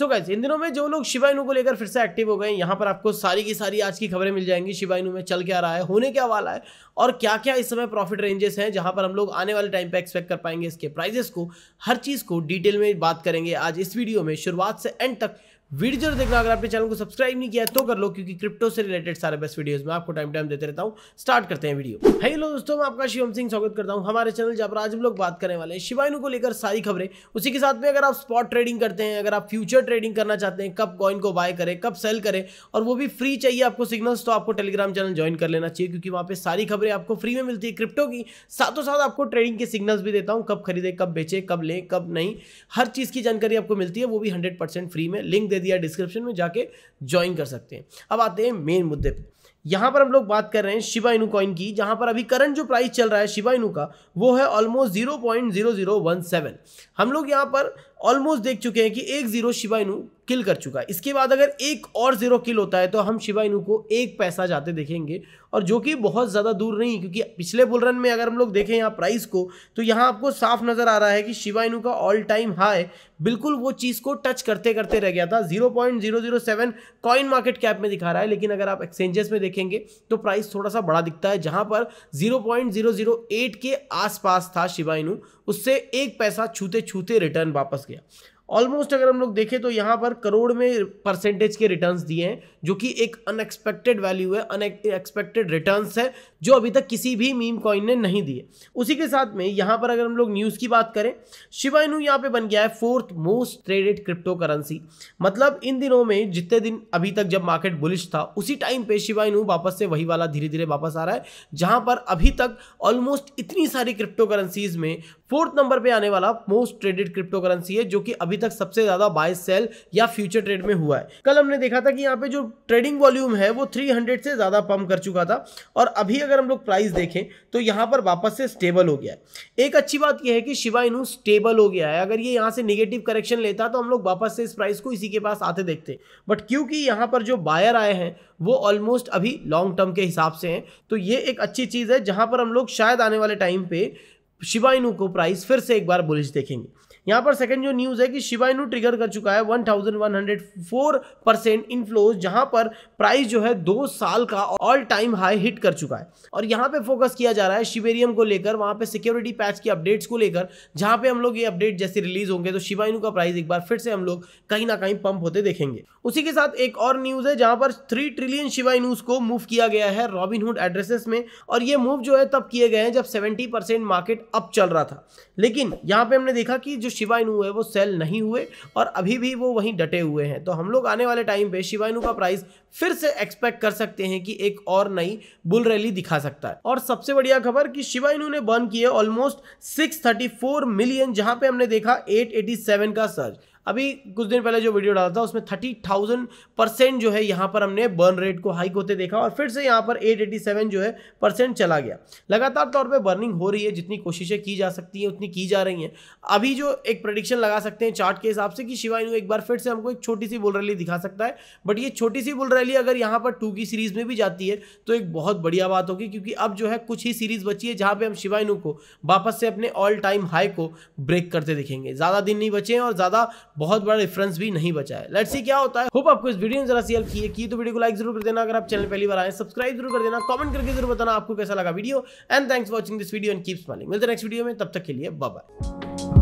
so gas in दिनों में जो लोग शिवाइनू को लेकर फिर से एक्टिव हो गए यहाँ पर आपको सारी की सारी आज की खबरें मिल जाएंगी शिवाइनू में चल क्या रहा है होने क्या वाला है और क्या क्या इस समय प्रॉफिट रेंजेस हैं जहाँ पर हम लोग आने वाले टाइम पर एक्सपेक्ट कर पाएंगे इसके प्राइजेस को हर चीज़ को डिटेल में बात करेंगे आज इस वीडियो में शुरुआत से एंड तक वीडियो जरूर देखना अगर आपने चैनल को सब्सक्राइब नहीं किया तो कर लो क्योंकि क्रिप्टो से रिलेटेड सारे बेस्ट वीडियोस में आपको टाइम टाइम देते रहता हूँ स्टार्ट करते हैं वीडियो हेलो दोस्तों मैं आपका शिवम सिंह स्वागत करता हूँ हमारे चैनल जहाँ पर आज हम लोग बात करने वाले हैं शिवाइनु को लेकर सारी खबरें उसी के साथ में अगर आप स्पॉट ट्रेडिंग करते हैं अगर आप फ्यूचर ट्रेडिंग करना चाहते हैं कब कॉइन को बाय करें कब सेल करें और वो भी फ्री चाहिए आपको सिग्नल्स तो आपको टेलीग्राम चैनल ज्वाइन कर लेना चाहिए क्योंकि वहाँ पर सारी खबरें आपको फ्री में मिलती है क्रिप्टो की साथों साथ आपको ट्रेडिंग के सिग्नल्स भी देता हूँ कब खरीदे कब बेचे कब लें कब नहीं हर चीज़ की जानकारी आपको मिलती है वो भी हंड्रेड फ्री में लिंक दे दिया डिस्क्रिप्शन में जाके ज्वाइन कर सकते हैं अब आते हैं मेन मुद्दे पर यहाँ पर हम लोग बात कर रहे हैं शिवा इनू कॉइन की जहाँ पर अभी करंट जो प्राइस चल रहा है शिवा इनू का वो है almost zero point zero zero one seven हम लोग यहाँ पर ऑलमोस्ट देख चुके हैं कि एक जीरो शिवाइनू किल कर चुका है इसके बाद अगर एक और जीरो किल होता है तो हम शिवाइनू को एक पैसा जाते देखेंगे और जो कि बहुत ज़्यादा दूर नहीं क्योंकि पिछले बुल रन में अगर हम लोग देखें यहाँ प्राइस को तो यहाँ आपको साफ नज़र आ रहा है कि शिवाइनू का ऑल टाइम हाई बिल्कुल वो चीज़ को टच करते करते रह गया था zero point zero zero seven coin market cap में दिखा रहा है लेकिन अगर आप एक्सचेंजेस में देखेंगे तो प्राइस थोड़ा सा बड़ा दिखता है जहाँ पर zero point zero zero eight के आसपास था शिवाइनू उससे एक पैसा छूते छूते रिटर्न वापस गया ऑलमोस्ट अगर हम लोग देखें तो यहाँ पर करोड़ में परसेंटेज के रिटर्न्स दिए हैं जो कि एक अनएक्सपेक्टेड वैल्यू है अनएक्सपेक्टेड रिटर्न्स है जो अभी तक किसी भी मीम कॉइन ने नहीं दिए उसी के साथ में यहाँ पर अगर हम लोग न्यूज़ की बात करें शिवा यहाँ पे बन गया है fourth most traded crypto currency मतलब इन दिनों में जितने दिन अभी तक जब मार्केट बुलिश था उसी टाइम पे शिवा वापस से वही वाला धीरे धीरे वापस आ रहा है जहाँ पर अभी तक ऑलमोस्ट इतनी सारी क्रिप्टो करेंसीज में फोर्थ नंबर पर आने वाला मोस्ट ट्रेडेड क्रिप्टो करेंसी है जो कि अभी अभी तक सबसे ज्यादा बाय सेल या फ्यूचर ट्रेड में हुआ है कल हमने देखा था कि यहाँ पे जो ट्रेडिंग वॉल्यूम है वो 300 से ज्यादा पम्प कर चुका था और अभी अगर हम लोग प्राइस देखें तो यहाँ पर वापस से स्टेबल हो गया है एक अच्छी बात यह है कि शिवा इनू स्टेबल हो गया है अगर ये यहाँ से निगेटिव करेक्शन लेता तो हम लोग वापस से इस प्राइस को इसी के पास आते देखते बट क्योंकि यहाँ पर जो बायर आए हैं वो ऑलमोस्ट अभी लॉन्ग टर्म के हिसाब से हैं तो ये एक अच्छी चीज़ है जहाँ पर हम लोग शायद आने वाले टाइम पे शिवाइनू को प्राइस फिर से एक बार बुलिश देखेंगे यहाँ पर सेकंड जो न्यूज़ है कि शिवाइनू ट्रिगर कर चुका है 1104 परसेंट इनफ्लोज जहाँ पर प्राइस जो है दो साल का ऑल टाइम हाई हिट कर चुका है और यहाँ पे फोकस किया जा रहा है शिवेरियम को लेकर वहाँ पे सिक्योरिटी पैच की अपडेट्स को लेकर जहाँ पे हम लोग ये अपडेट जैसे रिलीज होंगे तो शिवाइनू का प्राइस एक बार फिर से हम लोग कहीं ना कहीं पंप होते देखेंगे उसी के साथ एक और न्यूज़ है जहाँ पर थ्री ट्रिलियन शिवाइनूज को मूव किया गया है रॉबिनहुड एड्रेसेस में और ये मूव जो है तब किए गए हैं जब सेवेंटी मार्केट अप चल रहा था लेकिन यहाँ पर हमने देखा कि जो शिवायनु है वो सेल नहीं हुए और अभी भी वो वहीं डटे हुए हैं तो हम लोग आने वाले टाइम पे शिवायनु का प्राइस फिर से एक्सपेक्ट कर सकते हैं कि एक और नई बुल रैली दिखा सकता है और सबसे बढ़िया खबर कि शिवायनु ने बर्न किए ऑलमोस्ट 634 मिलियन जहां पे हमने देखा 887 का सर्च अभी कुछ दिन पहले जो वीडियो डाला था उसमें थर्टी थाउजेंड परसेंट जो है यहाँ पर हमने बर्न रेट को हाइक होते देखा और फिर से यहाँ पर एट एटी सेवन जो है परसेंट चला गया लगातार तौर पर बर्निंग हो रही है जितनी कोशिशें की जा सकती हैं उतनी की जा रही हैं अभी जो एक प्रडिक्शन लगा सकते हैं चार्ट के हिसाब से कि शिवाय एक बार फिर से हमको एक छोटी सी बुल रैली दिखा सकता है बट ये छोटी सी बुल रैली अगर यहाँ पर टू की सीरीज़ में भी जाती है तो एक बहुत बढ़िया बात होगी क्योंकि अब जो है कुछ ही सीरीज़ बची है जहाँ पर हम शिवा को वापस से अपने ऑल टाइम हाई को ब्रेक करते दिखेंगे ज़्यादा दिन नहीं बचे हैं और ज़्यादा बहुत बड़ा डिफरेंस भी नहीं बचा है लेट सी क्या होता है होप आपको इस वीडियो में जरा सी हेल्प की है की तो वीडियो को लाइक जरूर कर देना अगर आप चैनल पहली बार आए सब्सक्राइब जरूर कर देना कमेंट करके जरूर बताना आपको कैसा लगा video and thanks watching this video and keep smiling मिलते नेक्स्ट वीडियो में तब तक के लिए बाय